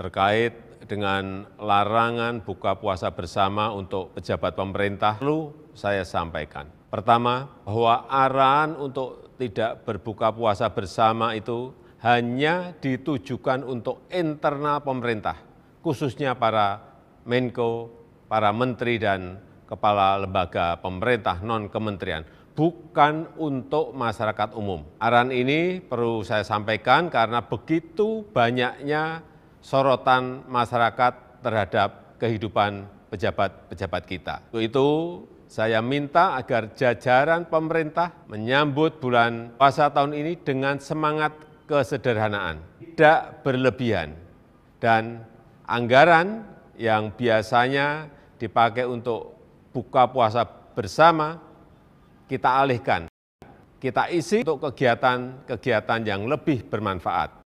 terkait dengan larangan buka puasa bersama untuk pejabat pemerintah, perlu saya sampaikan. Pertama, bahwa arahan untuk tidak berbuka puasa bersama itu hanya ditujukan untuk internal pemerintah, khususnya para Menko, para menteri dan kepala lembaga pemerintah non-kementerian, bukan untuk masyarakat umum. Arahan ini perlu saya sampaikan karena begitu banyaknya sorotan masyarakat terhadap kehidupan pejabat-pejabat kita. Untuk itu, saya minta agar jajaran pemerintah menyambut bulan puasa tahun ini dengan semangat kesederhanaan, tidak berlebihan, dan anggaran yang biasanya dipakai untuk buka puasa bersama, kita alihkan. Kita isi untuk kegiatan-kegiatan yang lebih bermanfaat.